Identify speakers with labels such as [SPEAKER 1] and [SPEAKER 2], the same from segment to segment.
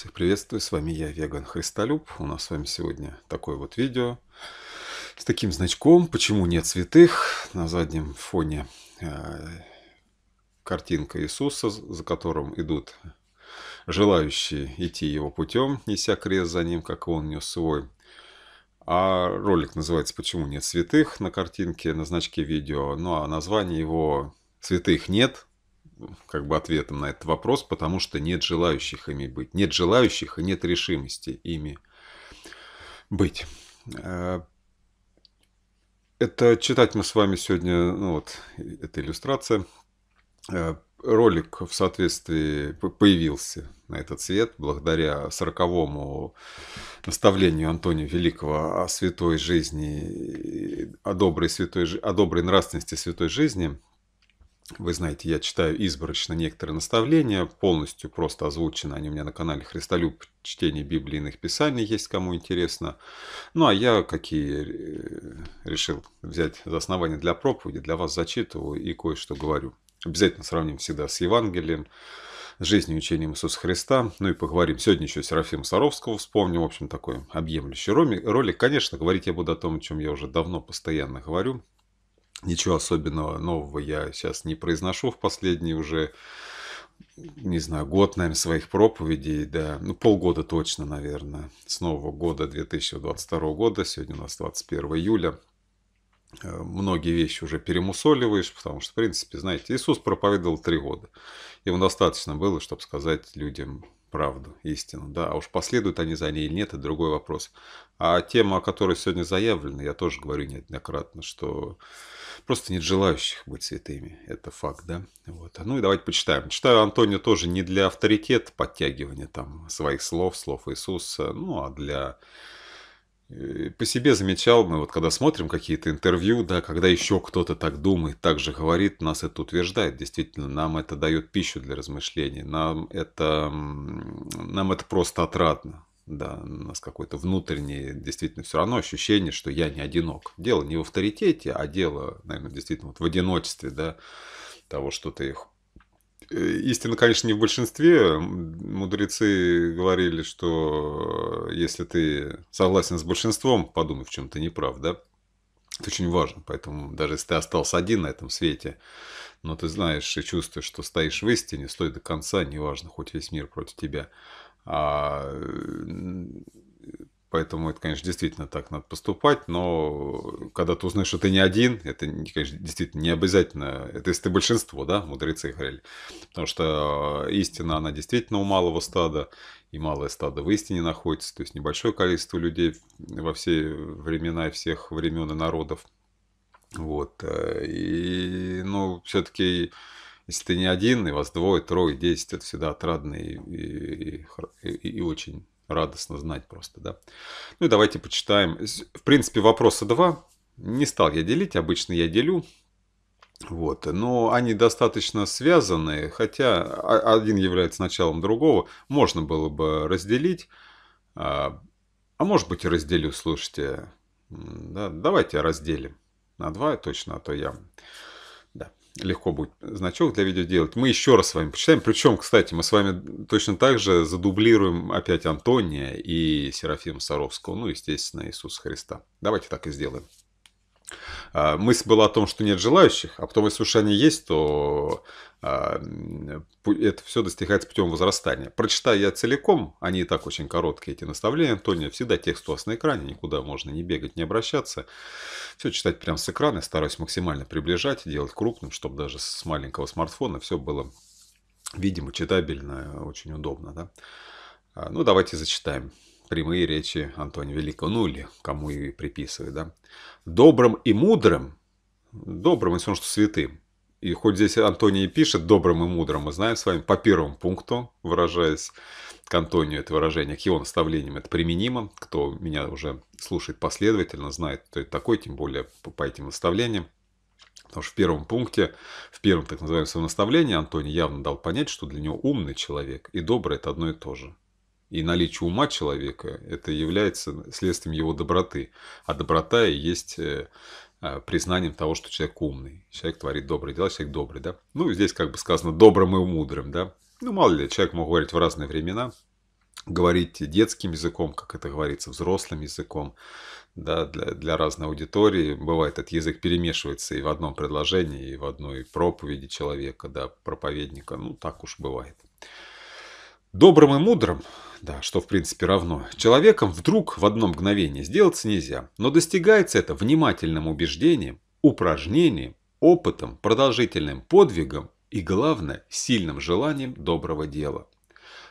[SPEAKER 1] Всех приветствую, с вами я, Веган Христолюб. У нас с вами сегодня такое вот видео с таким значком «Почему нет святых?» На заднем фоне э, картинка Иисуса, за которым идут желающие идти его путем, неся крест за ним, как он нес свой. А ролик называется «Почему нет святых?» на картинке, на значке видео. Ну а название его «Святых нет», как бы ответом на этот вопрос, потому что нет желающих ими быть. Нет желающих и нет решимости ими быть. Э, это читать мы с вами сегодня, ну вот, это иллюстрация. Э, ролик в соответствии появился на этот свет благодаря сороковому наставлению Антония Великого о святой жизни, о доброй, святой, о доброй нравственности святой жизни – вы знаете, я читаю изборочно некоторые наставления, полностью просто озвучены они у меня на канале «Христолюб. Чтение Библии иных писаний», есть кому интересно. Ну, а я какие э, решил взять за основание для проповеди, для вас зачитываю и кое-что говорю. Обязательно сравним всегда с Евангелием, с жизнью и учением Иисуса Христа. Ну и поговорим. Сегодня еще Серафима Саровского вспомню. В общем, такой объемлющий ролик. Конечно, говорить я буду о том, о чем я уже давно постоянно говорю. Ничего особенного нового я сейчас не произношу в последние уже, не знаю, год, наверное, своих проповедей, да, ну, полгода точно, наверное, с нового года 2022 года, сегодня у нас 21 июля, э, многие вещи уже перемусоливаешь, потому что, в принципе, знаете, Иисус проповедовал три года. Ему достаточно было, чтобы сказать людям правду, истину, да, а уж последуют они за ней или нет, это другой вопрос. А тема, о которой сегодня заявлена, я тоже говорю неоднократно, что Просто нет желающих быть святыми. Это факт, да? Вот. Ну и давайте почитаем. Читаю Антонио тоже не для авторитета подтягивания там своих слов, слов Иисуса, ну а для э, по себе замечал, мы вот когда смотрим какие-то интервью, да, когда еще кто-то так думает, так же говорит, нас это утверждает. Действительно, нам это дает пищу для размышлений, нам это, нам это просто отрадно да, у нас какое-то внутреннее действительно все равно ощущение, что я не одинок. Дело не в авторитете, а дело, наверное, действительно вот в одиночестве, да, того, что ты их э, Истина, конечно, не в большинстве. Мудрецы говорили, что э, если ты согласен с большинством, подумай, в чем ты неправ, да? Это очень важно. Поэтому даже если ты остался один на этом свете, но ты знаешь и чувствуешь, что стоишь в истине, стой до конца, неважно, хоть весь мир против тебя. А, поэтому это, конечно, действительно так надо поступать, но когда ты узнаешь, что ты не один, это, конечно, действительно не обязательно, это если ты большинство, да, мудрецы говорили, потому что а, истина, она действительно у малого стада, и малое стадо в истине находится, то есть небольшое количество людей во все времена и всех времен и народов, вот, э, и, ну, все-таки если ты не один, и вас двое, трое, десять, это всегда отрадно и, и, и, и очень радостно знать просто, да. Ну и давайте почитаем. В принципе, вопроса два. Не стал я делить, обычно я делю. Вот. Но они достаточно связаны, хотя один является началом другого. Можно было бы разделить. А, а может быть и разделю, слушайте. Да, давайте разделим. На два точно, а то я легко будет значок для видео делать. Мы еще раз с вами почитаем. Причем, кстати, мы с вами точно так же задублируем опять Антония и Серафима Саровского, ну, естественно, Иисуса Христа. Давайте так и сделаем. А, мысль была о том, что нет желающих, а потом, если уж они есть, то а, это все достигается путем возрастания. Прочитаю я целиком, они и так очень короткие, эти наставления Антония, всегда текст у вас на экране, никуда можно не бегать, не обращаться. Все читать прямо с экрана, стараюсь максимально приближать, делать крупным, чтобы даже с маленького смартфона все было видимо, читабельно, очень удобно. Да? А, ну, давайте зачитаем прямые речи Антония Великого, ну или кому и приписывает, да. Добрым и мудрым, добрым, если он что святым, и хоть здесь Антоний пишет добрым и мудрым, мы знаем с вами по первому пункту, выражаясь к Антонию это выражение, к его наставлениям это применимо. Кто меня уже слушает последовательно, знает, кто это такой, тем более по, по этим наставлениям. Потому что в первом пункте, в первом так называемом наставлении Антоний явно дал понять, что для него умный человек и добрый – это одно и то же. И наличие ума человека – это является следствием его доброты. А доброта и есть э, э, признанием того, что человек умный. Человек творит добрые дела, человек добрый, да? Ну, здесь как бы сказано «добрым и мудрым», да? Ну, мало ли, человек мог говорить в разные времена, говорить детским языком, как это говорится, взрослым языком, да, для, для разной аудитории. Бывает, этот язык перемешивается и в одном предложении, и в одной проповеди человека, да, проповедника. Ну, так уж бывает. Добрым и мудрым, да, что в принципе равно, человеком вдруг в одно мгновение сделаться нельзя, но достигается это внимательным убеждением, упражнением, опытом, продолжительным подвигом и, главное, сильным желанием доброго дела.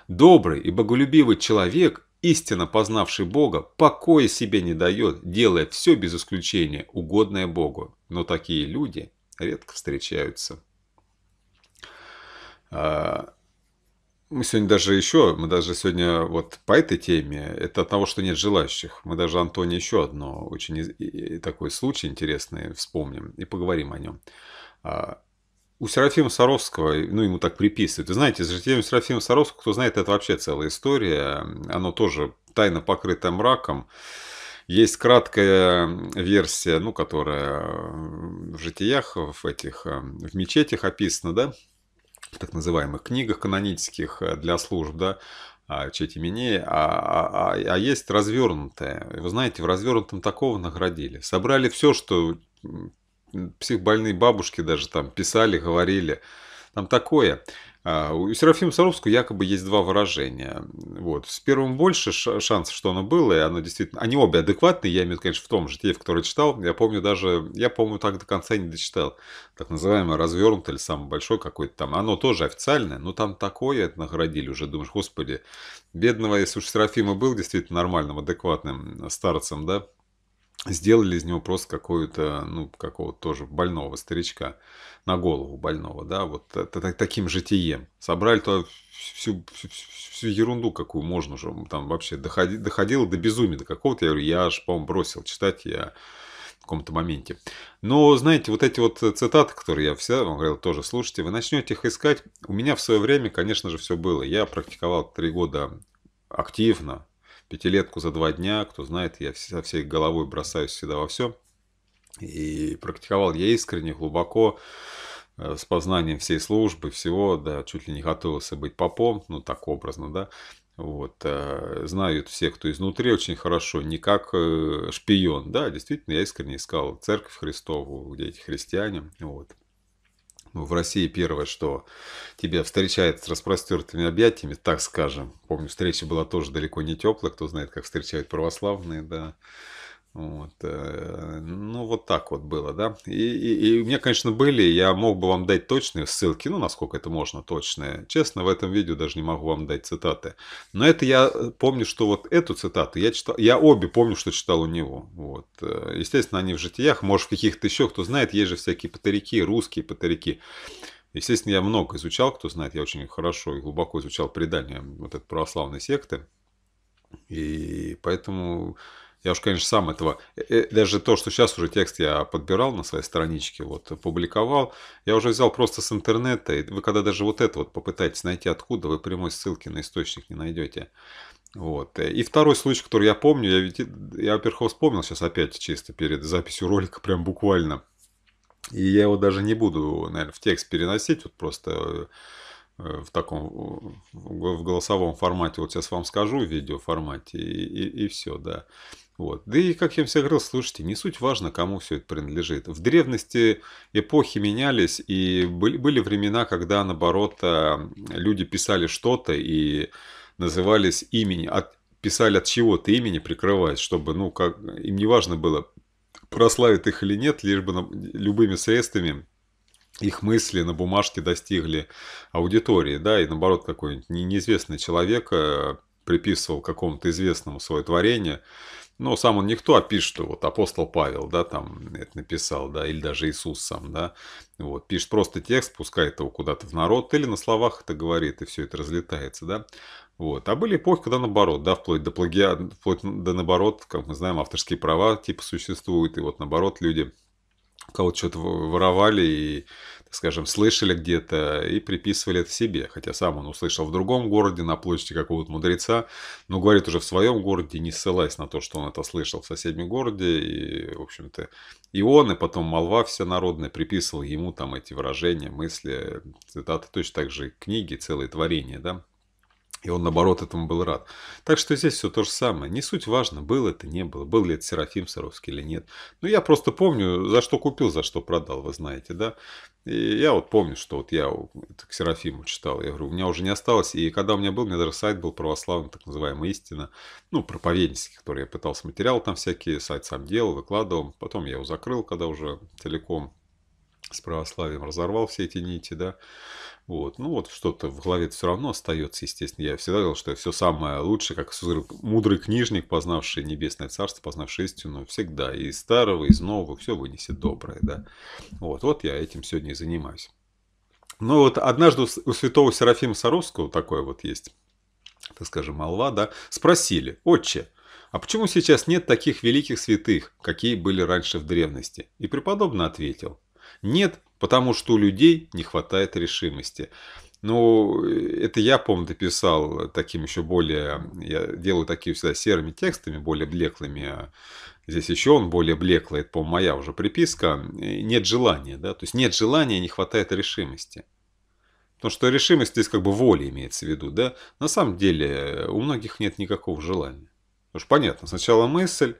[SPEAKER 1] Добрый и боголюбивый человек, истинно познавший Бога, покоя себе не дает, делая все без исключения, угодное Богу. Но такие люди редко встречаются. А, мы сегодня даже еще, мы даже сегодня вот по этой теме, это от того, что нет желающих. Мы даже, Антоне, еще одно очень такой случай интересный вспомним и поговорим о нем. А, у Серафима Саровского, ну, ему так приписывают. Вы знаете, с житием Серафима Саровского, кто знает, это вообще целая история. Оно тоже тайно покрыто мраком. Есть краткая версия, ну, которая в житиях, в этих, э, в мечетях описана, да, так называемых книгах канонических э, для служб, да, а, Четименей, а, а, а, а есть развернутое. Вы знаете, в развернутом такого наградили. Собрали все, что психбольные бабушки даже там писали, говорили. Там такое. А, у Серафима Саровского якобы есть два выражения. Вот. С первым больше шансов, что оно было, и оно действительно... Они обе адекватные, я имею, в виду, конечно, в том же те, в который читал. Я помню даже... Я, помню, так до конца не дочитал. Так называемый развернутый или самое большое какое-то там. Оно тоже официальное, но там такое наградили уже. Думаешь, господи, бедного, если уж Серафима был действительно нормальным, адекватным старцем, да, сделали из него просто какую-то, ну, какого-то тоже больного старичка, на голову больного, да, вот таким житием. Собрали то всю, всю, всю ерунду, какую можно же там вообще доходи, доходило до безумия, до какого-то, я говорю, я аж, по-моему, бросил читать, я в каком-то моменте. Но, знаете, вот эти вот цитаты, которые я всегда вам говорил, тоже слушайте, вы начнете их искать. У меня в свое время, конечно же, все было. Я практиковал три года активно, пятилетку за два дня, кто знает, я со всей головой бросаюсь всегда во все. И практиковал я искренне, глубоко, э, с познанием всей службы, всего, да, чуть ли не готовился быть попом, ну так образно, да, вот, э, знают все, кто изнутри очень хорошо, не как э, шпион, да, действительно, я искренне искал церковь Христову, где эти христиане, вот, ну, в России первое, что тебя встречает с распростертыми объятиями, так скажем. Помню, встреча была тоже далеко не теплая, кто знает, как встречают православные, да. Вот. Э, ну, вот так вот было, да. И, и, и у меня, конечно, были, я мог бы вам дать точные ссылки, ну, насколько это можно точные. Честно, в этом видео даже не могу вам дать цитаты. Но это я э, помню, что вот эту цитату я читал, я обе помню, что читал у него. Вот. Э, естественно, они в житиях, может, в каких-то еще, кто знает, есть же всякие патарики, русские патарики. Естественно, я много изучал, кто знает, я очень хорошо и глубоко изучал предания вот этой православной секты. И поэтому я уж, конечно, сам этого, э, э, даже то, что сейчас уже текст я подбирал на своей страничке, вот, публиковал, я уже взял просто с интернета, и вы когда даже вот это вот попытаетесь найти откуда, вы прямой ссылки на источник не найдете. Вот. И второй случай, который я помню, я, ведь, э, я во-первых, вспомнил сейчас опять чисто перед записью ролика, прям буквально. И я его даже не буду, наверное, в текст переносить, вот просто Э, в таком в голосовом формате, вот сейчас вам скажу в видеоформате, и, и, и все, да. Вот. Да и, как я всегда говорил, слушайте, не суть важно, кому все это принадлежит. В древности эпохи менялись, и были, были времена, когда, наоборот, э, люди писали что-то и назывались имени, от, писали от чего-то имени, прикрываясь, чтобы, ну, как, им не важно было, прославит их или нет, лишь бы на, любыми средствами их мысли на бумажке достигли аудитории, да, и наоборот какой-нибудь неизвестный человек э, приписывал какому-то известному свое творение, но сам он никто, а пишет, что вот апостол Павел, да, там это написал, да, или даже Иисус сам, да, вот, пишет просто текст, пускает его куда-то в народ, или на словах это говорит, и все это разлетается, да, вот. А были эпохи, когда наоборот, да, вплоть до плагиат, вплоть до наоборот, как мы знаем, авторские права типа существуют, и вот наоборот люди кого-то что-то воровали и, так скажем, слышали где-то и приписывали это себе. Хотя сам он услышал в другом городе, на площади какого-то мудреца, но говорит уже в своем городе, не ссылаясь на то, что он это слышал в соседнем городе. И, в общем-то, и он, и потом молва вся народная приписывал ему там эти выражения, мысли, цитаты, точно так же книги, целые творения, да, и он, наоборот, этому был рад. Так что здесь все то же самое. Не суть важно, было это, не было, был ли это Серафим Саровский или нет. Но я просто помню, за что купил, за что продал, вы знаете, да. И я вот помню, что вот я это к Серафиму читал. Я говорю, у меня уже не осталось. И когда у меня был, у меня даже сайт был православный, так называемый «Истина». Ну, проповеднический, который я пытался материал там всякие, сайт сам делал, выкладывал. Потом я его закрыл, когда уже целиком с православием разорвал все эти нити, да. Вот. Ну вот что-то в голове все равно остается, естественно. Я всегда говорил, что все самое лучшее, как мудрый книжник, познавший небесное царство, познавший истину, всегда и из старого, и из нового, все вынесет доброе. Да? Вот. вот я этим сегодня и занимаюсь. Ну вот однажды у святого Серафима Саровского такое вот есть, так скажем, молва, да, спросили, отче, а почему сейчас нет таких великих святых, какие были раньше в древности? И преподобно ответил, нет потому что у людей не хватает решимости. Ну, это я, помню, дописал таким еще более, я делаю такие всегда серыми текстами, более блеклыми. Здесь еще он более блеклый, это, по-моему, моя уже приписка. Нет желания, да, то есть нет желания, не хватает решимости. Потому что решимость здесь как бы воля имеется в виду, да. На самом деле э, у многих нет никакого желания. Уж понятно, сначала мысль,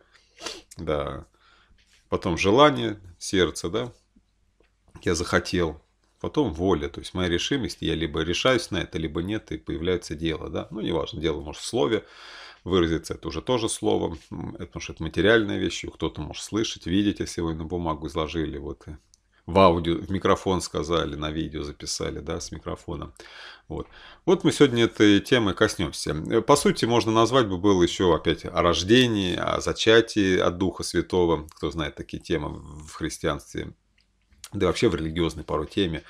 [SPEAKER 1] да, потом желание, сердце, да, я захотел, потом воля, то есть моя решимость, я либо решаюсь на это, либо нет, и появляется дело, да, ну, неважно, дело может в слове выразиться, это уже тоже слово, это, потому что это материальная вещь, кто-то может слышать, видеть, если вы на бумагу изложили, вот, э, в аудио, в микрофон сказали, на видео записали, да, с микрофоном. Вот. Вот мы сегодня этой темы коснемся. Э, по сути, можно назвать бы было еще опять о рождении, о зачатии от Духа Святого, кто знает такие темы в христианстве, да и вообще в религиозной пару теме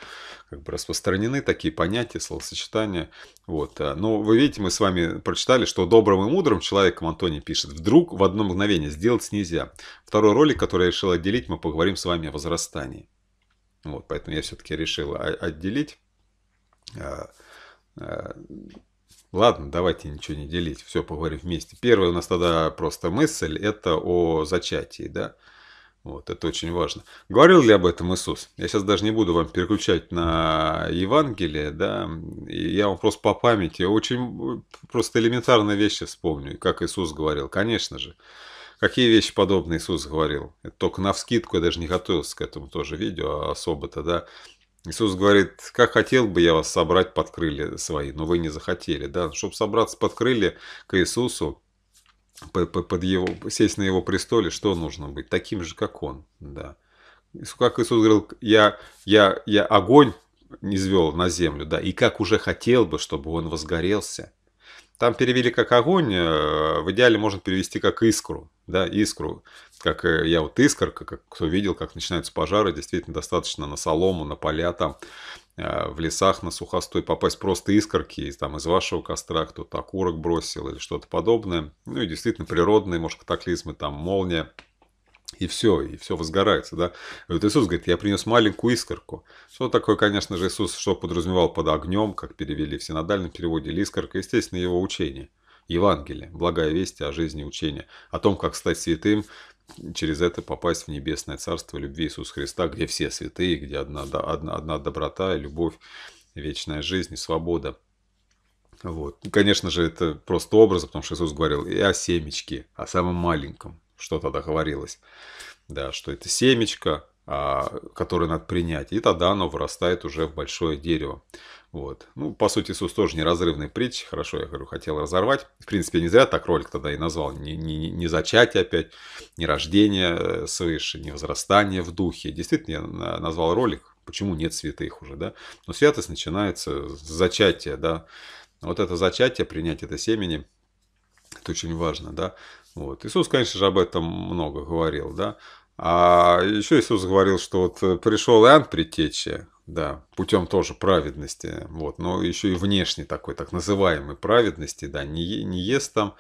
[SPEAKER 1] как бы распространены такие понятия, словосочетания. Вот. Э, но вы видите, мы с вами прочитали, что добрым и мудрым человеком Антоний пишет, вдруг в одно мгновение сделать нельзя. Второй ролик, который я решил отделить, мы поговорим с вами о возрастании. Вот, поэтому я все-таки решил отделить. Э, э, ладно, давайте ничего не делить, все поговорим вместе. Первая у нас тогда просто мысль, это о зачатии, да. Вот, это очень важно. Говорил ли об этом Иисус? Я сейчас даже не буду вам переключать на Евангелие, да, я вам просто по памяти очень просто элементарные вещи вспомню, как Иисус говорил, конечно же. Какие вещи подобные Иисус говорил? Это только навскидку, я даже не готовился к этому тоже видео особо-то, да. Иисус говорит, как хотел бы я вас собрать под крылья свои, но вы не захотели, да. Чтобы собраться под крылья к Иисусу, под его, сесть на его престоле, что нужно быть? Таким же, как он. Да. Как Иисус говорил, я, я, я огонь не звел на землю, да, и как уже хотел бы, чтобы он возгорелся. Там перевели как огонь, э, в идеале можно перевести как искру, да, искру. Как э, я вот искорка, как кто видел, как начинаются пожары, действительно достаточно на солому, на поля там Э, в лесах на сухостой попасть просто искорки из, там, из вашего костра, кто-то окурок бросил или что-то подобное. Ну и действительно природные, может, катаклизмы, там молния. И все, и все возгорается, да. И вот Иисус говорит, я принес маленькую искорку. Что такое, конечно же, Иисус, что подразумевал под огнем, как перевели в синодальном переводе, или искорка, естественно, его учение. Евангелие, благая весть о жизни учения, о том, как стать святым, через это попасть в небесное царство любви Иисуса Христа, где все святые, где одна, одна, одна доброта, любовь, вечная жизнь и свобода. Вот. И, конечно же, это просто образ, потому что Иисус говорил и о семечке, о самом маленьком, что тогда говорилось. Да, что это семечко, а, которое надо принять, и тогда оно вырастает уже в большое дерево. Вот. Ну, по сути, Иисус тоже неразрывный притч. Хорошо, я говорю, хотел разорвать. В принципе, не зря так ролик тогда и назвал. Не, не, не зачатие опять, не рождение э, свыше, не возрастание в духе. Действительно, я назвал ролик «Почему нет святых уже?». Да? Но святость начинается с зачатия. Да? Вот это зачатие, принять это семени, это очень важно. Да? Вот. Иисус, конечно же, об этом много говорил. Да? А еще Иисус говорил, что вот э, пришел Иоанн Предтеча, да, путем тоже праведности, вот, но еще и внешней такой, так называемой праведности, да, не, не ест там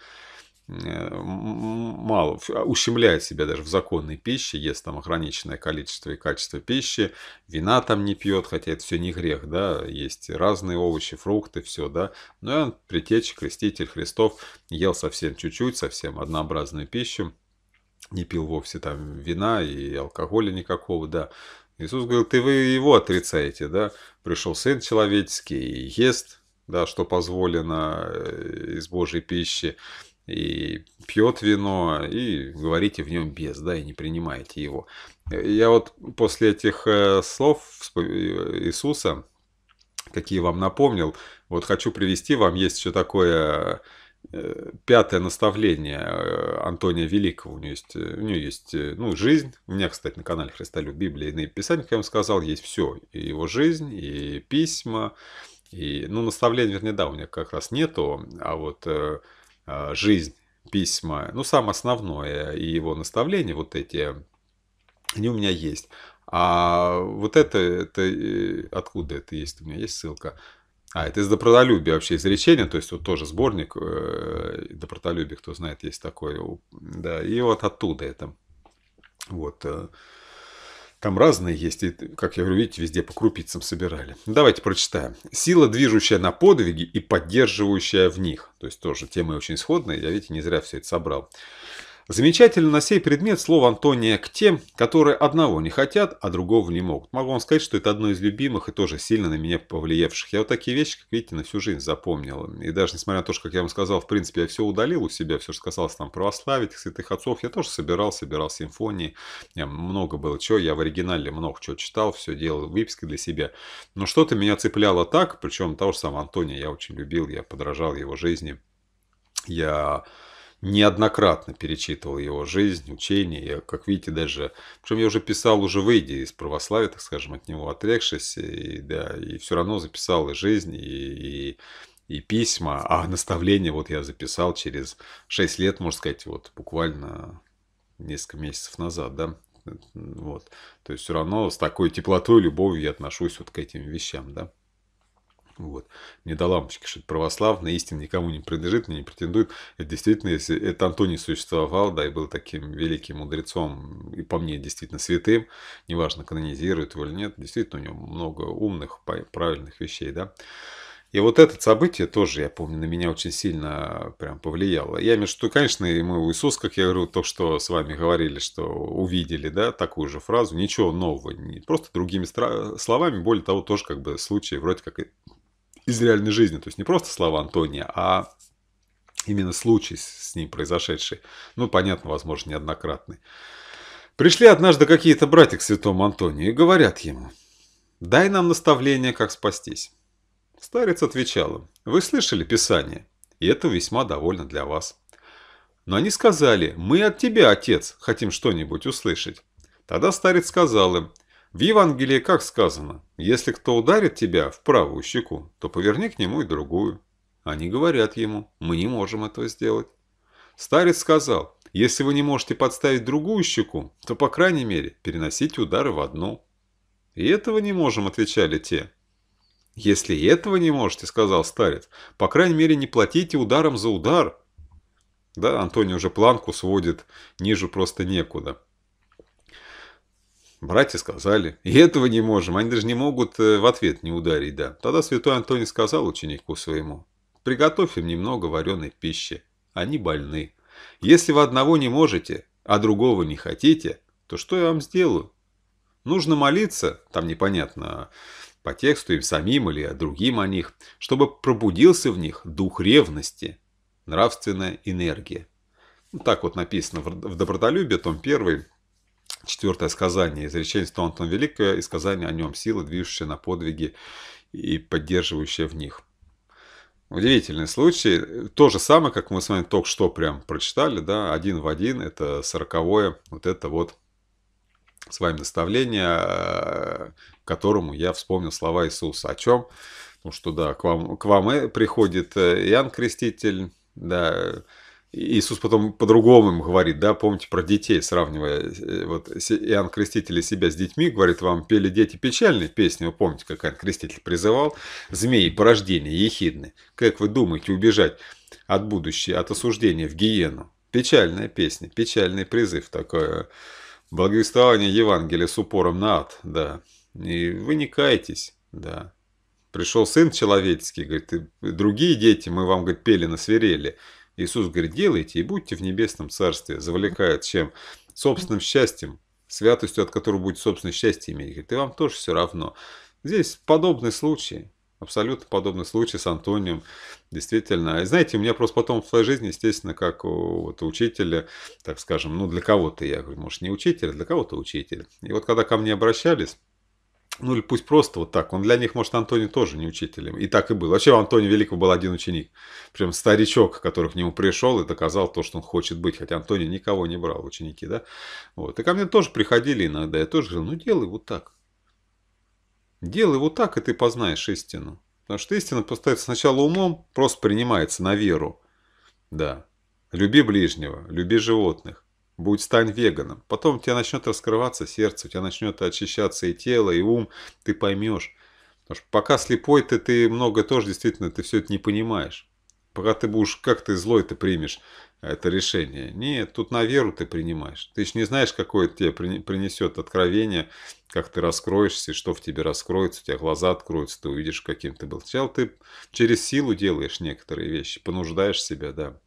[SPEAKER 1] э, мало, а, ущемляет себя даже в законной пище, ест там ограниченное количество и качество пищи, вина там не пьет, хотя это все не грех, да, есть разные овощи, фрукты, все, да, но и он, притечь, креститель Христов, ел совсем чуть-чуть, совсем однообразную пищу, не пил вовсе там вина и алкоголя никакого, да. Иисус говорил, ты вы его отрицаете, да? Пришел Сын Человеческий и ест, да, что позволено э, из Божьей пищи, и пьет вино, и говорите в нем без, да, и не принимаете его. Я вот после этих э, слов Иисуса, какие вам напомнил, вот хочу привести вам, есть еще такое пятое наставление э, Антония Великого. У нее есть, э, у нее есть э, ну, жизнь. У меня, кстати, на канале Христолюб Библии и иные писания, как я вам сказал, есть все. И его жизнь, и письма, и, ну, наставлений, вернее, да, у меня как раз нету, а вот э, а, жизнь, письма, ну, самое основное, и его наставления вот эти, они у меня есть. А вот это, это откуда это есть? У меня есть ссылка. А, это из «Добродолюбия» вообще изречение, то есть вот тоже сборник э, «Добродолюбие», кто знает, есть такой. Да, и вот оттуда это. Вот. Э, там разные есть, и, как я говорю, видите, везде по крупицам собирали. Давайте прочитаем. «Сила, движущая на подвиги и поддерживающая в них». То есть тоже тема очень сходная. я, видите, не зря все это собрал. Замечательно на сей предмет слово Антония к тем, которые одного не хотят, а другого не могут. Могу вам сказать, что это одно из любимых и тоже сильно на меня повлиявших. Я вот такие вещи, как видите, на всю жизнь запомнил. И даже несмотря на то, что, как я вам сказал, в принципе, я все удалил у себя, все, что касалось там православия, святых отцов, я тоже собирал, собирал симфонии. Я много было чего, я в оригинале много чего читал, все делал, выписки для себя. Но что-то меня цепляло так, причем того же самого Антония я очень любил, я подражал его жизни. Я неоднократно перечитывал его жизнь, учение. Я, как видите, даже... Причем я уже писал, уже выйдя из православия, так скажем, от него отрекшись. И, да, и все равно записал и жизнь, и, и и письма, а наставления вот я записал через 6 лет, можно сказать, вот буквально несколько месяцев назад, да, вот. То есть все равно с такой теплотой, любовью я отношусь вот к этим вещам, да. Вот. не до лампочки, что это православная истина никому не принадлежит, мне не претендует. Это действительно, если это Антоний существовал, да, и был таким великим мудрецом, и по мне действительно святым, неважно, канонизирует его или нет, действительно у него много умных, правильных вещей, да. И вот это событие тоже, я помню, на меня очень сильно прям повлияло. Я, имею в между, конечно, и мы Иисус, как я говорю, то, что с вами говорили, что увидели, да, такую же фразу, ничего нового, не, просто другими словами, более того, тоже как бы случай вроде как из реальной жизни. То есть не просто слова Антония, а именно случай с ним произошедший. Ну, понятно, возможно, неоднократный. Пришли однажды какие-то братья к святому Антонию и говорят ему, «Дай нам наставление, как спастись». Старец отвечал им, «Вы слышали Писание, и это весьма довольно для вас». Но они сказали, «Мы от тебя, отец, хотим что-нибудь услышать». Тогда старец сказал им, в Евангелии как сказано, если кто ударит тебя в правую щеку, то поверни к нему и другую. Они говорят ему, мы не можем этого сделать. Старец сказал, если вы не можете подставить другую щеку, то, по крайней мере, переносите удары в одну. И этого не можем, отвечали те. Если этого не можете, сказал старец, по крайней мере, не платите ударом за удар. Да, Антоний уже планку сводит ниже просто некуда. Братья сказали, и этого не можем, они даже не могут э, в ответ не ударить, да. Тогда святой Антоний сказал ученику своему, приготовь им немного вареной пищи, они больны. Если вы одного не можете, а другого не хотите, то что я вам сделаю? Нужно молиться, там непонятно, по тексту им самим или другим о них, чтобы пробудился в них дух ревности, нравственная энергия. Вот так вот написано в «Добротолюбие», том 1, Четвертое сказание. Изречение Стоунтон Великое и сказание о нем. Сила, движущая на подвиги и поддерживающая в них. Удивительный случай. То же самое, как мы с вами только что прям прочитали, да, один в один, это сороковое, вот это вот с вами наставление, э, которому я вспомнил слова Иисуса. О чем? Потому что, да, к вам, к вам э, приходит э, Иоанн Креститель, да, Иисус потом по-другому им говорит, да, помните про детей, сравнивая, э, вот Иоанн Креститель себя с детьми, говорит, вам пели дети печальные песни, вы помните, как Иоанн Креститель призывал, змеи, порождения, ехидны, как вы думаете убежать от будущего, от осуждения в гиену? Печальная песня, печальный призыв такое, благовествование Евангелия с упором на ад, да, и вы не каетесь, да. Пришел сын человеческий, говорит, другие дети, мы вам, говорит, пели на свирели, Иисус говорит, делайте и будьте в небесном царстве. Завлекает чем? Собственным счастьем, святостью, от которой будет собственное счастье иметь. Говорит, и вам тоже все равно. Здесь подобный случай. Абсолютно подобный случай с Антонием, действительно. И знаете, у меня просто потом в своей жизни, естественно, как у вот, учителя, так скажем, ну для кого-то я говорю, может не учитель, а для кого-то учитель. И вот когда ко мне обращались, ну или пусть просто вот так. Он для них, может, Антони тоже не учителем. И так и было Вообще у Антония Великого был один ученик. Прям старичок, который к нему пришел и доказал то, что он хочет быть. Хотя Антони никого не брал, ученики, да. Вот. И ко мне тоже приходили иногда. Я тоже говорил, ну делай вот так. Делай вот так, и ты познаешь истину. Потому что истина поставится сначала умом, просто принимается на веру. Да. Люби ближнего, люби животных. Будь стань веганом. Потом у тебя начнет раскрываться сердце, у тебя начнет очищаться и тело, и ум, ты поймешь. Потому что пока слепой ты, ты многое тоже действительно, ты все это не понимаешь. Пока ты будешь, как ты злой ты примешь это решение. Нет, тут на веру ты принимаешь. Ты еще не знаешь, какое тебе принесет откровение, как ты раскроешься, что в тебе раскроется, у тебя глаза откроются, ты увидишь, каким ты был. Сначала ты через силу делаешь некоторые вещи, понуждаешь себя, да.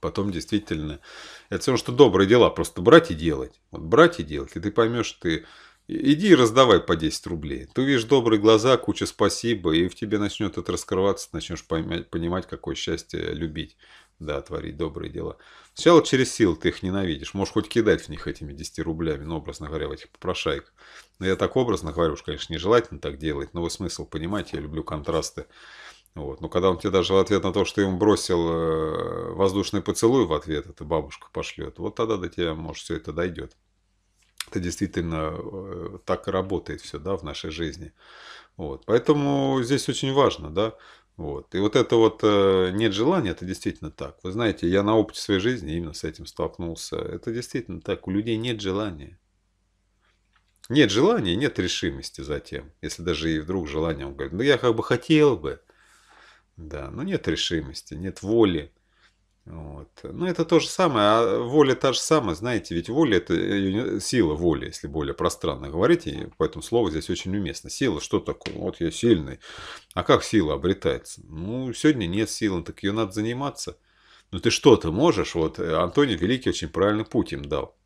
[SPEAKER 1] Потом действительно, это все что добрые дела, просто брать и делать. Вот брать и делать, и ты поймешь, ты иди и раздавай по 10 рублей. Ты увидишь добрые глаза, куча спасибо, и в тебе начнет это раскрываться, начнешь поймать, понимать, какое счастье любить, да, творить добрые дела. Сначала через силу ты их ненавидишь, можешь хоть кидать в них этими 10 рублями, ну, образно говоря, в этих попрошайках. Но я так образно говорю, уж, конечно, нежелательно так делать, но вы смысл понимаете, я люблю контрасты вот. Но когда он тебе даже в ответ на то, что ему бросил э, воздушный поцелуй в ответ, это бабушка пошлет, вот тогда до тебя, может, все это дойдет. Это действительно э, так и работает все да, в нашей жизни. Вот. Поэтому здесь очень важно, да, вот. И вот это вот э, нет желания, это действительно так. Вы знаете, я на опыте своей жизни именно с этим столкнулся. Это действительно так. У людей нет желания. Нет желания, нет решимости затем. Если даже и вдруг желание, он говорит, ну я как бы хотел бы. Да, но нет решимости, нет воли. Вот. Но это то же самое, а воля та же самая, знаете, ведь воля это э, сила воли, если более пространно говорить, и поэтому слово здесь очень уместно. Сила, что такое? Вот я сильный. А как сила обретается? Ну, сегодня нет силы, так ее надо заниматься. Ну, ты что-то можешь, вот э, Антоний Великий очень правильный путь им дал.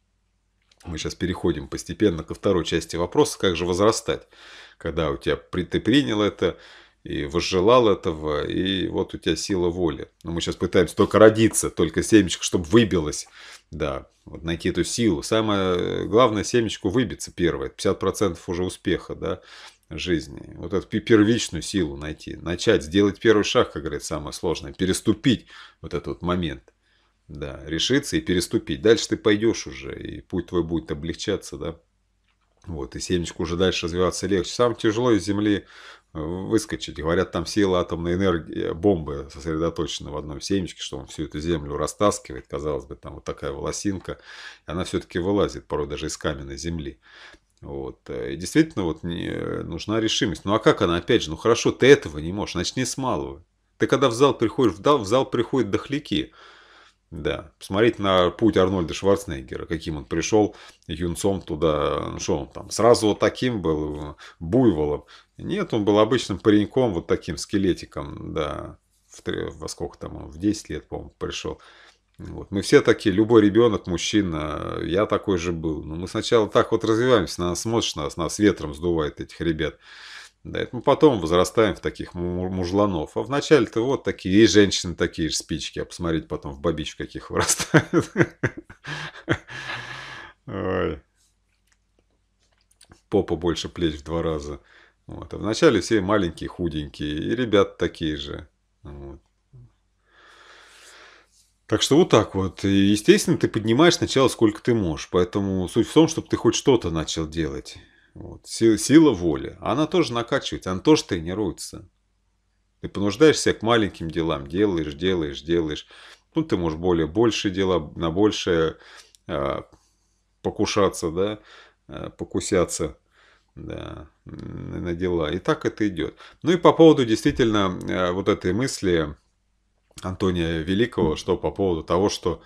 [SPEAKER 1] Мы сейчас переходим постепенно ко второй части вопроса, как же возрастать, когда у тебя ты принял это, и возжелал этого, и вот у тебя сила воли. Но мы сейчас пытаемся только родиться, только семечко, чтобы выбилось. Да, вот найти эту силу. Самое э, главное, семечку выбиться первое. 50% уже успеха, да, жизни. Вот эту первичную силу найти, начать, сделать первый шаг, как говорит, самое сложное. Переступить вот этот вот момент. Да, решиться и переступить. Дальше ты пойдешь уже, и путь твой будет облегчаться, да. Вот, и семечку уже дальше развиваться легче. Самое тяжело из земли выскочить. Говорят, там сила атомной энергии, э, бомбы сосредоточены в одном семечке, что он всю эту землю растаскивает. Казалось бы, там вот такая волосинка. Она все-таки вылазит, порой даже из каменной земли. Вот. Э, и действительно, вот не, э, нужна решимость. Ну а как она, опять же, ну хорошо, ты этого не можешь, начни с малого. Ты когда в зал приходишь, в зал, в зал приходят дохляки. Да. Посмотреть на путь Арнольда Шварценеггера, каким он пришел юнцом туда. Ну, что он там, сразу вот таким был, буйволом? Нет, он был обычным пареньком, вот таким скелетиком, да. В, во сколько там он, в 10 лет, по-моему, пришел. Вот. Мы все такие, любой ребенок, мужчина, я такой же был. Но мы сначала так вот развиваемся, на нас смотришь, нас, нас ветром сдувает этих ребят. Да это мы потом возрастаем в таких мужланов. А вначале-то вот такие, и женщины такие же спички, а посмотреть потом в бабич каких вырастают. Ой. Попа больше плеч в два раза. Вот. А вначале все маленькие, худенькие, и ребят такие же. Вот. Так что вот так вот. И, естественно, ты поднимаешь сначала сколько ты можешь. Поэтому суть в том, чтобы ты хоть что-то начал делать. Вот. Сила, сила воли. Она тоже накачивается, она тоже тренируется. Ты понуждаешься к маленьким делам, делаешь, делаешь, делаешь. Ну, ты можешь более большие дела, на большее э, покушаться, да, э, покусяться да, на дела. И так это идет. Ну и по поводу действительно э, вот этой мысли Антония Великого, что по поводу того, что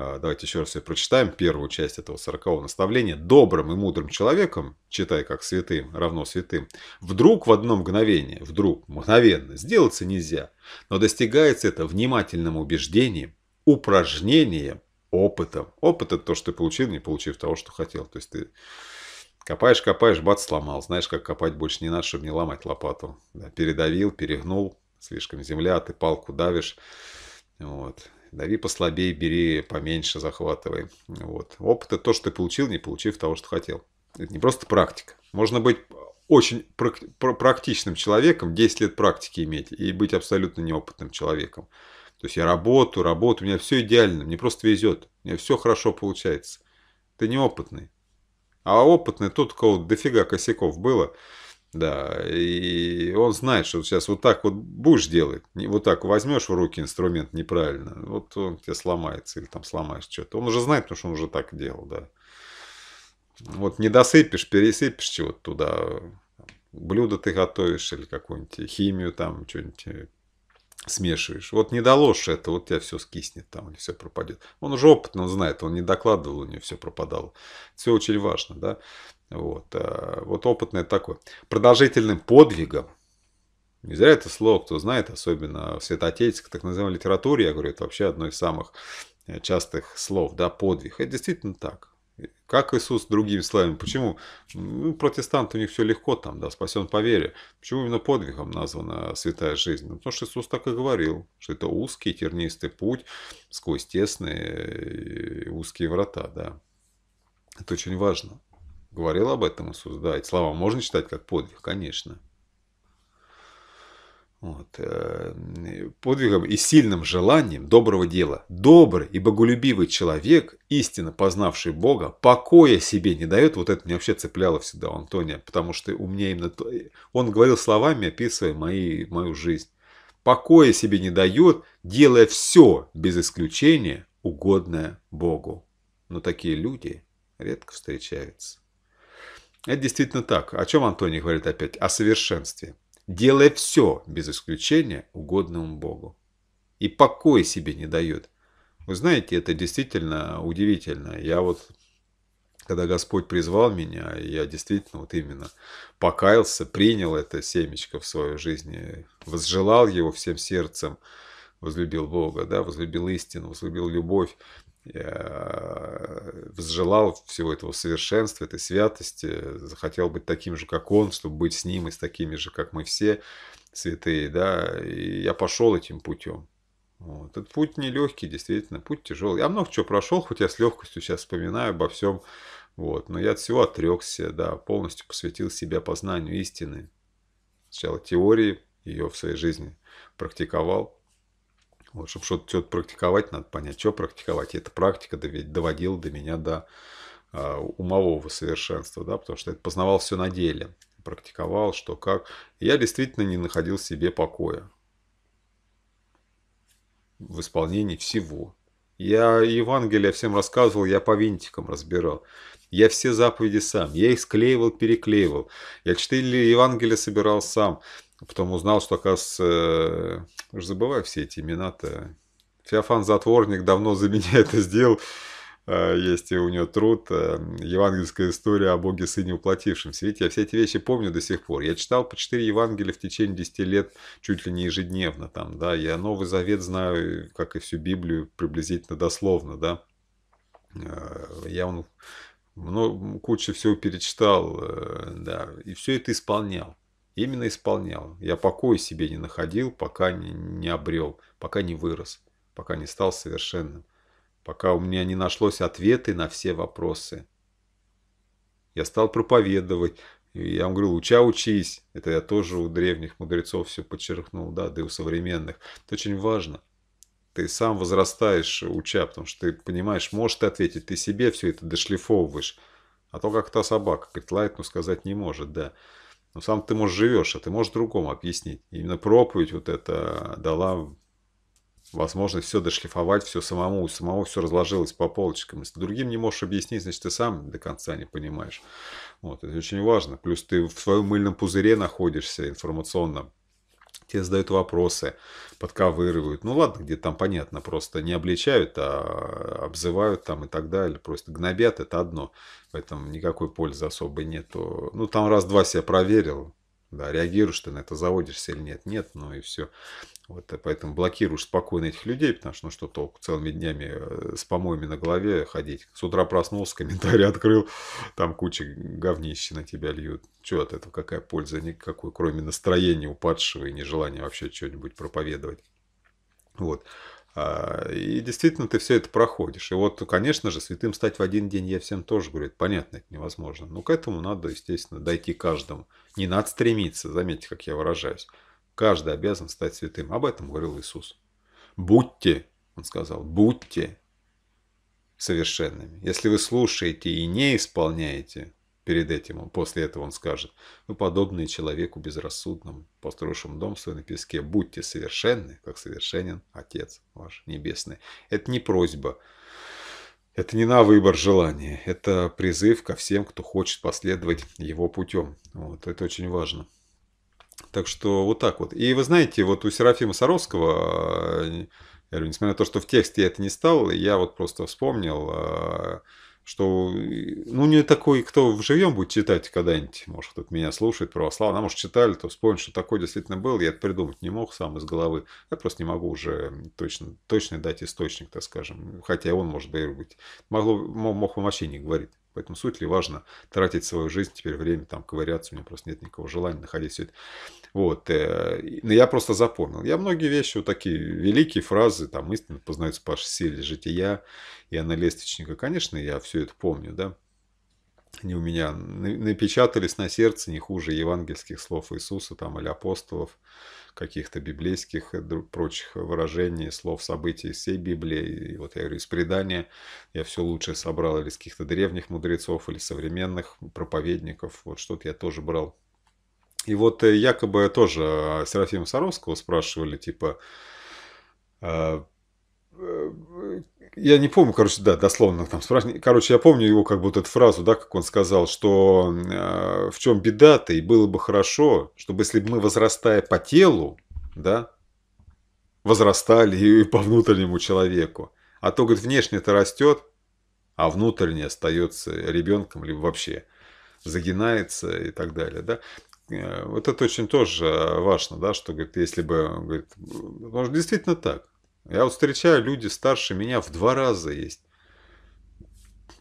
[SPEAKER 1] а, давайте еще раз ее прочитаем, первую часть этого сорокового наставления. «Добрым и мудрым человеком, читай как святым, равно святым, вдруг в одно мгновение, вдруг, мгновенно, сделаться нельзя, но достигается это внимательным убеждением, упражнением, опытом. Опыт – это то, что ты получил, не получив того, что хотел. То есть ты копаешь, копаешь, бац, сломал. Знаешь, как копать больше не надо, чтобы не ломать лопату. передавил, перегнул, слишком земля, ты палку давишь. Вот. Дави послабее, бери поменьше, захватывай. Вот. Опыт – это то, что ты получил, не получив того, что хотел. Это не просто практика. Можно быть очень практичным человеком, 10 лет практики иметь и быть абсолютно неопытным человеком. То есть я работаю, работаю, у меня все идеально, мне просто везет, у меня все хорошо получается. Ты неопытный. А опытный, тут кого дофига косяков было. Да, и он знает, что сейчас вот так вот будешь делать, вот так возьмешь в руки инструмент неправильно, вот он тебе сломается или там сломаешь что-то. Он уже знает, потому что он уже так делал, да. Вот не досыпешь, пересыпешь чего-то туда, блюдо ты готовишь или какую-нибудь химию там, что-нибудь э, смешиваешь. Вот не доложишь это, вот у тебя все скиснет там, или все пропадет. Он уже опытно знает, он не докладывал, у него все пропадало. Все очень важно, да. Вот, э, вот опытное такое. Продолжительным подвигом. Не зря это слово, кто знает, особенно в святоотеческой так называемой литературе, я говорю, это вообще одно из самых э, частых слов, да, подвиг. Это действительно так. Как Иисус другими словами. Почему? Ну, протестанты, у них все легко там, да, спасен по вере. Почему именно подвигом названа святая жизнь? Ну, потому что Иисус так и говорил, что это узкий тернистый путь сквозь тесные э, узкие врата, да. Это очень важно. Говорил об этом Иисус, да. Эти слова можно читать как подвиг, конечно. Вот. Э, подвигом и сильным желанием доброго дела. Добрый и боголюбивый человек, истинно познавший Бога, покоя себе не дает. Вот это меня вообще цепляло всегда у Антония, потому что у меня именно... То... Э, он говорил словами, описывая мои, мою жизнь. Покоя себе не дает, делая все, без исключения, угодное Богу. Но такие люди редко встречаются. Это действительно так. О чем Антоний говорит опять? О совершенстве. Делай все, без исключения, угодному Богу. И покой себе не дает. Вы знаете, это действительно удивительно. Я вот, когда Господь призвал меня, я действительно вот именно покаялся, принял это семечко в свою жизнь, возжелал его всем сердцем, возлюбил Бога, да, возлюбил истину, возлюбил любовь. Э, взжелал всего этого совершенства, этой святости, захотел быть таким же, как он, чтобы быть с ним и с такими же, как мы все, святые, да, и я пошел этим путем. Вот. Этот путь нелегкий, действительно, путь тяжелый. Я много чего прошел, хоть я с легкостью сейчас вспоминаю обо всем, вот, но я от всего отрекся, да, полностью посвятил себя познанию истины. Сначала теории, ее в своей жизни практиковал, вот, чтобы что-то практиковать, надо понять, что практиковать. И эта практика доводила до меня до а, умового совершенства, да, потому что я познавал все на деле, практиковал, что как. И я действительно не находил себе покоя в исполнении всего. Я Евангелие всем рассказывал, я по винтикам разбирал. Я все заповеди сам, я их склеивал, переклеивал. Я четыре Евангелия собирал сам. Потом узнал, что, оказывается, уже э, забываю все эти имена-то. Феофан Затворник давно за меня это сделал. А, есть и у него труд э, «Евангельская история о Боге Сыне Уплотившемся». Видите, я все эти вещи помню до сих пор. Я читал по 4 Евангелия в течение 10 лет чуть ли не ежедневно. Там, да. Я Новый Завет знаю, как и всю Библию, приблизительно дословно. Да. Э, я он много, кучу всего перечитал, да, и все это исполнял. Именно исполнял. Я покоя себе не находил, пока не, не обрел, пока не вырос, пока не стал совершенным, пока у меня не нашлось ответы на все вопросы. Я стал проповедовать. я вам говорю, уча учись. Это я тоже у древних мудрецов все подчеркнул, да, да и у современных. Это очень важно. Ты сам возрастаешь, уча, потому что ты понимаешь, можешь ты ответить, ты себе все это дошлифовываешь. А то как то собака, говорит, лайт, но сказать не может, да. Но сам ты, можешь живешь, а ты можешь другому объяснить. Именно проповедь вот это дала возможность все дошлифовать, все самому, у самого все разложилось по полочкам. Если другим не можешь объяснить, значит, ты сам до конца не понимаешь. Вот, это очень важно. Плюс ты в своем мыльном пузыре находишься информационном тебе задают вопросы, подковыривают. Ну ладно, где там понятно, просто не обличают, а обзывают там и так далее. Просто гнобят, это одно. Поэтому никакой пользы особой нету. Ну там раз-два себя проверил, да, реагируешь ты на это, заводишься или нет, нет, ну и все. Вот, э, поэтому блокируешь спокойно этих людей, потому что ну что толку целыми днями э, с помоями на голове ходить. С утра проснулся, комментарий открыл, там куча говнища на тебя льют. Че от этого, какая польза никакой, кроме настроения упадшего и нежелания вообще что-нибудь проповедовать. Вот. А, и действительно ты все это проходишь. И вот, конечно же, святым стать в один день, я всем тоже говорю, это понятно, это невозможно. Но к этому надо, естественно, дойти каждому. Не надо стремиться, заметьте, как я выражаюсь. Каждый обязан стать святым. Об этом говорил Иисус. Будьте, он сказал, будьте совершенными. Если вы слушаете и не исполняете перед этим, после этого он скажет, вы подобны человеку безрассудному, построившему дом свой на песке, будьте совершенны, как совершенен Отец ваш Небесный. Это не просьба, это не на выбор желания, это призыв ко всем, кто хочет последовать его путем. Вот, это очень важно. Так что вот так вот. И вы знаете, вот у Серафима Саровского, э, я говорю, несмотря на то, что в тексте я это не стал, я вот просто вспомнил, э, что, ну, не такой, кто в живьем будет читать когда-нибудь, может, кто-то меня слушает, православный, а может, читали, то вспомнит, что такое действительно был, я это придумать не мог сам из головы, я просто не могу уже точно, точно дать источник, так скажем, хотя он, может быть, могло, мог, мог вам вообще не говорить. Поэтому суть ли важно тратить свою жизнь, теперь время там ковыряться, у меня просто нет никакого желания находить все это. Вот. Э, но я просто запомнил. Я многие вещи, вот такие великие фразы, там истинно познаются по силе жития и аналитичника. Конечно, я все это помню, да они у меня напечатались на сердце не хуже евангельских слов Иисуса там, или апостолов, каких-то библейских и э, прочих выражений, слов, событий всей Библии. И вот я говорю, из предания я все лучше собрал или из каких-то древних мудрецов, или современных проповедников. Вот что-то я тоже брал. И вот э, якобы тоже э, Серафима Саровского спрашивали, типа, я не помню, короче, да, дословно там спрашивали. Короче, я помню его как бы вот эту фразу, да, как он сказал, что э, в чем беда-то, и было бы хорошо, чтобы если бы мы, возрастая по телу, да, возрастали и по внутреннему человеку. А то, говорит, внешне-то растет, а внутренне остается ребенком, либо вообще загинается и так далее, да э, вот это очень тоже важно, да, что, говорит, если бы, говорит, потому «Ну, ну, ну, действительно так, я вот встречаю люди старше меня в два раза есть.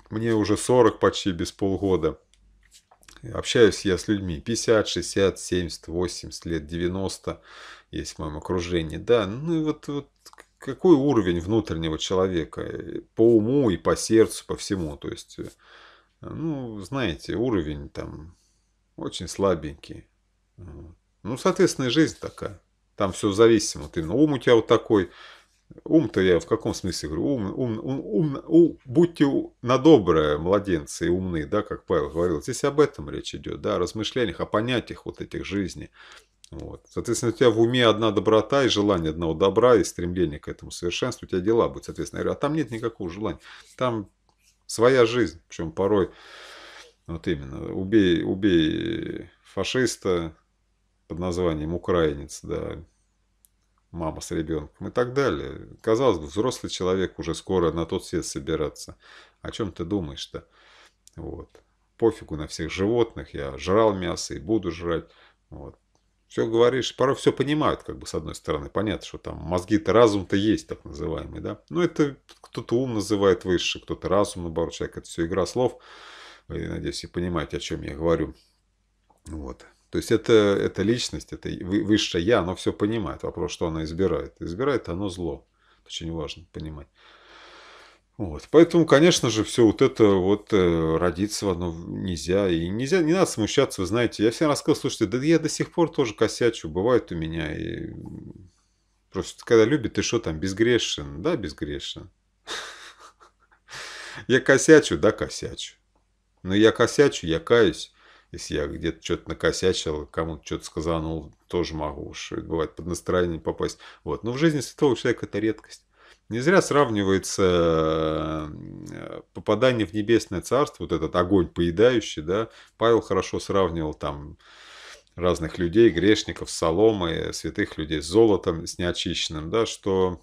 [SPEAKER 1] Мне уже 40 почти без полгода. Общаюсь я с людьми 50, 60, 70, 80 лет, 90 есть в моем окружении. Да, ну и вот, вот какой уровень внутреннего человека по уму и по сердцу, по всему. То есть, э, ну, знаете, уровень там очень слабенький. Ну, соответственно, и жизнь такая. Там все зависимо. Ты, на ум у тебя вот такой, Ум-то я в каком смысле говорю? Ум, ум, ум, ум, у, будьте на доброе, младенцы и умны, да, как Павел говорил. Здесь об этом речь идет, да, о размышлениях, о понятиях вот этих жизни. Вот. Соответственно, у тебя в уме одна доброта и желание одного добра и стремление к этому совершенству, у тебя дела будут, соответственно. Я говорю, а там нет никакого желания. Там своя жизнь, причем порой, вот именно, убей, убей фашиста под названием украинец, да, мама с ребенком и так далее. Казалось бы, взрослый человек уже скоро на тот свет собираться. О чем ты думаешь-то? Вот. Пофигу на всех животных, я жрал мясо и буду жрать. Вот. Все говоришь, порой все понимают, как бы, с одной стороны. Понятно, что там мозги-то, разум-то есть, так называемый, да. Но ну, это кто-то ум называет выше, кто-то разум, наоборот, человек. Это все игра слов. Вы, надеюсь, и понимаете, о чем я говорю. Вот. То есть это, это личность, это высшее я, оно все понимает. Вопрос, что оно избирает. Избирает оно зло. Очень важно понимать. Вот. Поэтому, конечно же, все вот это вот э, родиться оно нельзя. И нельзя, не надо смущаться, вы знаете. Я всем рассказывал, слушайте, да я до сих пор тоже косячу, бывает у меня. И... Просто когда любит, ты что там, безгрешен? Да, безгрешен. Я косячу, да, косячу. Но я косячу, я каюсь. Если я где-то что-то накосячил, кому-то что-то сказал, ну тоже могу уж, э, бывает, под настроение попасть. Вот. Но в жизни святого человека это редкость. Не зря сравнивается э, попадание в небесное царство, вот этот огонь поедающий, да, Павел хорошо сравнивал там разных людей, грешников с соломой, святых людей с золотом, с неочищенным, да, что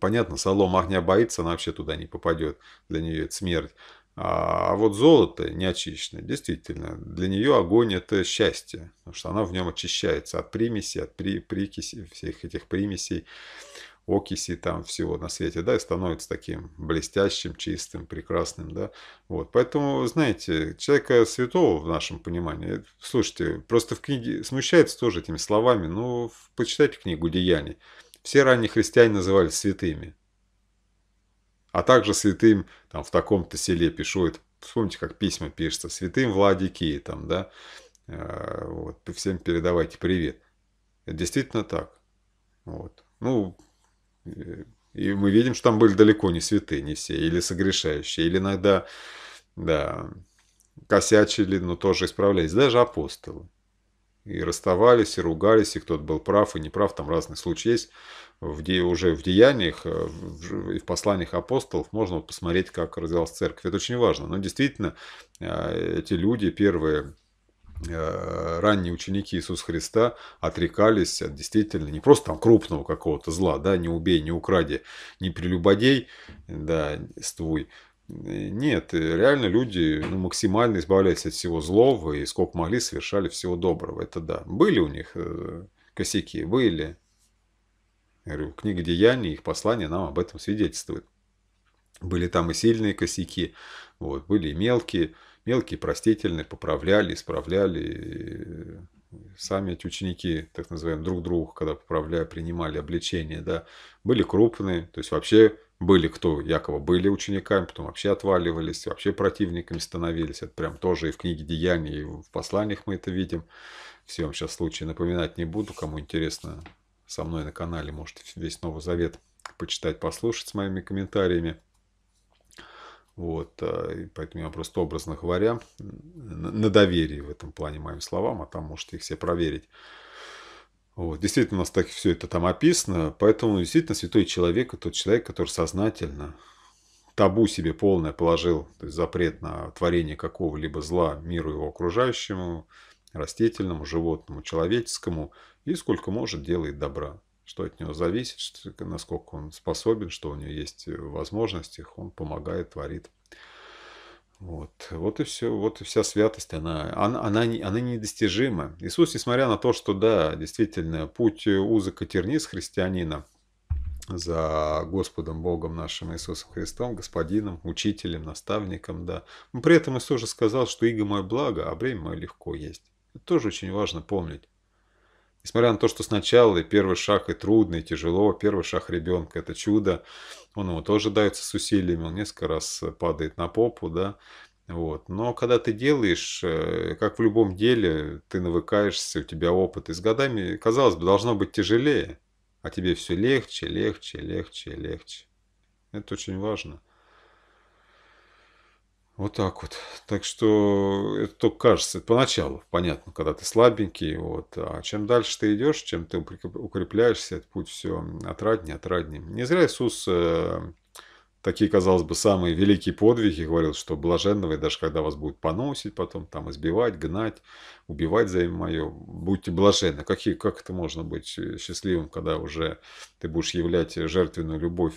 [SPEAKER 1] Понятно, солома огня боится, она вообще туда не попадет. Для нее это смерть. А вот золото неочищенное, действительно, для нее огонь – это счастье, потому что она в нем очищается от примеси, от при, прикиси, всех этих примесей, окиси там всего на свете, да, и становится таким блестящим, чистым, прекрасным, да. Вот, поэтому, знаете, человека святого в нашем понимании, слушайте, просто в книге смущается тоже этими словами, ну, почитайте книгу «Деяний». Все ранние христиане называли святыми – а также святым там, в таком-то селе пишу. Это, вспомните, как письма пишется. Святым Владики, там, да, э, вот, всем передавайте привет. Это действительно так. Вот. Ну, э, и мы видим, что там были далеко не святые, не все, или согрешающие, или иногда, да, косячили, но тоже исправлялись, даже апостолы. И расставались, и ругались, и кто-то был прав, и неправ, там разные случаи есть в, уже в деяниях э, в, и в посланиях апостолов можно посмотреть, как развивалась церковь. Это очень важно. Но действительно, э, эти люди, первые э, ранние ученики Иисуса Христа отрекались от действительно не просто там крупного какого-то зла, да, не убей, не укради, не прелюбодей, да, ствуй, нет, реально люди ну, максимально избавлялись от всего злого и сколько могли совершали всего доброго. Это да. Были у них косяки, были говорю, книга деяний, их послание нам об этом свидетельствует. Были там и сильные косяки, вот, были и мелкие, мелкие простительные, поправляли, исправляли. сами эти ученики, так называемые, друг друга, когда поправляя, принимали обличение, да, были крупные, то есть вообще были, кто якобы были учениками, потом вообще отваливались, вообще противниками становились. Это прям тоже и в книге «Деяний», и в посланиях мы это видим. Всем сейчас случаи напоминать не буду, кому интересно, со мной на канале. Можете весь Новый Завет почитать, послушать с моими комментариями. Вот, э, поэтому я просто образно говоря, на доверии в этом плане моим словам, а там можете их все проверить. Вот, действительно, у нас так все это там описано, поэтому действительно святой человек – тот человек, который сознательно табу себе полное положил, то есть запрет на творение какого-либо зла миру его окружающему – растительному, животному, человеческому и сколько может делает добра. Что от него зависит, насколько он способен, что у него есть возможности, он помогает, творит. Вот, вот и все, вот и вся святость, она, она, она, не, она недостижима. Иисус, несмотря на то, что да, действительно, путь узок и тернист христианина за Господом Богом нашим Иисусом Христом, Господином, Учителем, Наставником, да. Но при этом Иисус же сказал, что иго мое благо, а время мое легко есть. Это тоже очень важно помнить. Несмотря на то, что сначала и первый шаг и трудно, и тяжело, первый шаг ребенка – это чудо, он ему тоже дается с усилиями, он несколько раз падает на попу, да, вот. Но когда ты делаешь, э, как в любом деле, ты навыкаешься, у тебя опыт, и с годами, казалось бы, должно быть тяжелее, а тебе все легче, легче, легче, легче. Это очень важно. Вот так вот. Так что это только кажется. Это поначалу, понятно, когда ты слабенький. Вот. А чем дальше ты идешь, чем ты укрепляешься, этот путь все отраднее, отраднее. Не зря Иисус э, такие, казалось бы, самые великие подвиги говорил, что блаженного, и даже когда вас будут поносить потом, там избивать, гнать, убивать за имя мое, будьте блаженны. Какие, как это можно быть э, счастливым, когда уже ты будешь являть жертвенную любовь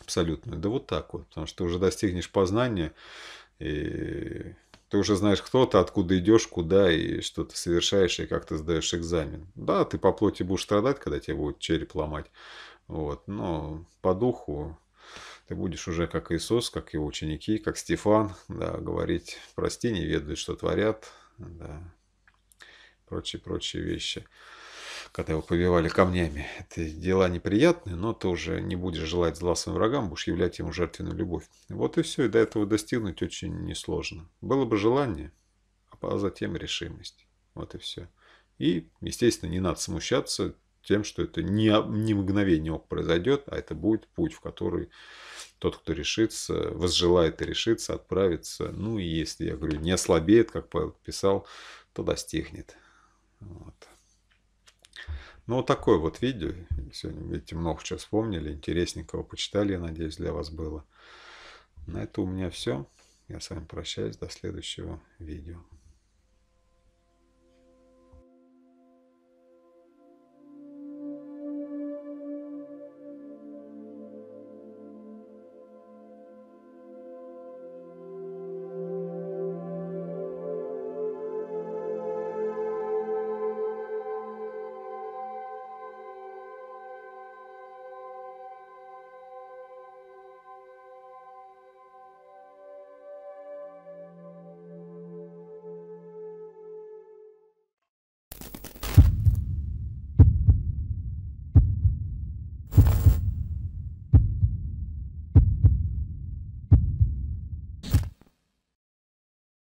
[SPEAKER 1] абсолютно, Да вот так вот, потому что уже достигнешь познания, и ты уже знаешь, кто ты, откуда идешь, куда и что ты совершаешь, и как ты сдаешь экзамен. Да, ты по плоти будешь страдать, когда тебе будут череп ломать, вот, но по духу ты будешь уже как Иисус, как его ученики, как Стефан, да, говорить «прости, не ведают, что творят», да, прочие-прочие вещи когда его побивали камнями. Это дела неприятные, но ты уже не будешь желать зла своим врагам, будешь являть ему жертвенную любовь. Вот и все, и до этого достигнуть очень несложно. Было бы желание, а затем решимость. Вот и все. И, естественно, не надо смущаться тем, что это не, не мгновение ок произойдет, а это будет путь, в который тот, кто решится, возжелает и решится, отправится. Ну и если, я говорю, не ослабеет, как Павел писал, то достигнет. Вот. Ну, вот такое вот видео. Сегодня, видите, много чего вспомнили, интересненького почитали, я надеюсь, для вас было. На это у меня все. Я с вами прощаюсь. До следующего видео.